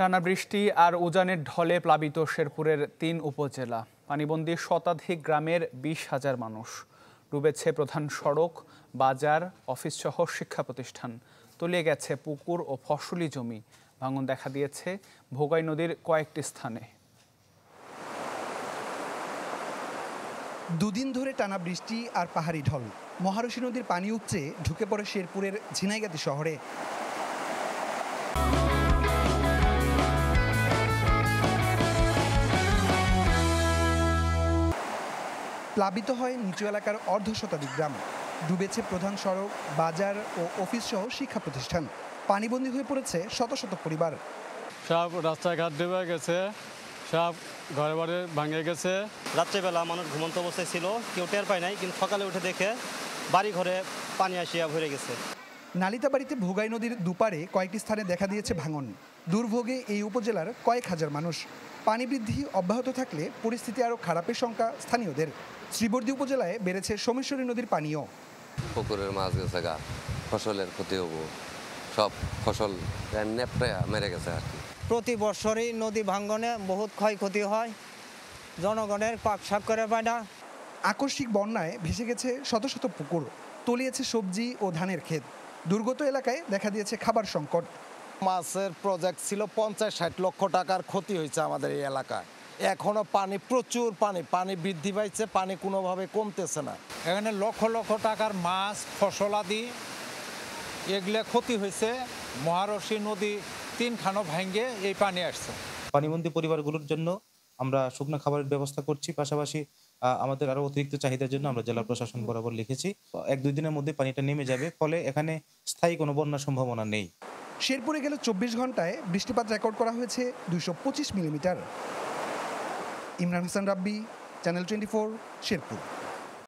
টানা বৃষ্টি আর উজানের ঢলে প্লাবিত শেরপুরের তিন উপজেলা পানিবন্দী শতাধিক গ্রামের বিশ হাজার মানুষ ডুবেছে প্রধান সড়ক বাজার অফিসসহ শিক্ষা প্রতিষ্ঠান তলিয়ে গেছে পুকুর ও ফসলি জমি ভাঙন দেখা দিয়েছে ভোগাই নদীর কয়েকটি স্থানে দুদিন ধরে টানা বৃষ্টি আর পাহাড়ি ঢল মহারশী নদীর পানি উপচে ঢুকে পড়ে শেরপুরের ঝিনাইগাতি শহরে প্লাবিত হয় নিচু এলাকার অর্ধ শতাধিক গ্রাম ডুবেছে প্রধান সড়ক বাজার ও অফিস সহ শিক্ষা প্রতিষ্ঠান পানিবন্দী হয়ে পড়েছে শত শত পরিবার সব রাস্তাঘাট ডুবে গেছে সব ঘরে বাড়ি ভাঙে গেছে রাত্রেবেলা মানুষ ঘুমন্ত অবস্থায় ছিল কেউ টের পায় নাই কিন্তু সকালে উঠে দেখে বাড়ি ঘরে পানি আসিয়া ভরে গেছে নালিতাবাড়িতে ভোগাই নদীর দুপারে কয়েকটি স্থানে দেখা দিয়েছে ভাঙন দুর্ভোগে এই উপজেলার কয়েক হাজার মানুষ পানি বৃদ্ধি অব্যাহত থাকলে পরিস্থিতি আরও খারাপের শঙ্কা স্থানীয়দের শ্রীবর্দী উপজেলায় বেড়েছে সোমেশ্বরী নদীর পানীয় পুকুরের মাছ গেছে গা ফসলের ক্ষতি হব সব ফসল মেরে গেছে আর কি প্রতি বছরই নদী ভাঙ্গনে বহুত ক্ষয়ক্ষতি হয় জনগণের পাক সাপ করে পায় না আকস্মিক বন্যায় ভেসে গেছে শত শত পুকুর তলিয়েছে সবজি ও ধানের ক্ষেত দুর্গত এলাকায় দেখা দিয়েছে খাবার সংকট মাছের প্রজেক্ট ছিল পঞ্চাশ ষাট লক্ষ টাকার ক্ষতি হয়েছে আমাদের এই এলাকায় এখনও পানি প্রচুর পানি পানি বৃদ্ধি পাইছে পানি কোনোভাবে কমতেছে না এখানে লক্ষ লক্ষ টাকার মাছ ফসল আদি এগুলো ক্ষতি হয়েছে মহারশি নদী তিনখানো ভাঙ্গে এই পানি আসছে পানিবন্দী পরিবারগুলোর জন্য আমরা শুকনো খাবারের ব্যবস্থা করছি পাশাপাশি আমাদের আরও অতিরিক্ত চাহিদার জন্য আমরা জেলা প্রশাসন বরাবর লিখেছি এক দুই দিনের মধ্যে পানিটা নেমে যাবে ফলে এখানে স্থায়ী কোনো বন্যার সম্ভাবনা নেই শেরপুরে গেল চব্বিশ ঘন্টায় বৃষ্টিপাত রেকর্ড করা হয়েছে দুইশো পঁচিশ millimetre Imran Hasan Rabbi channel twenty four Sherpur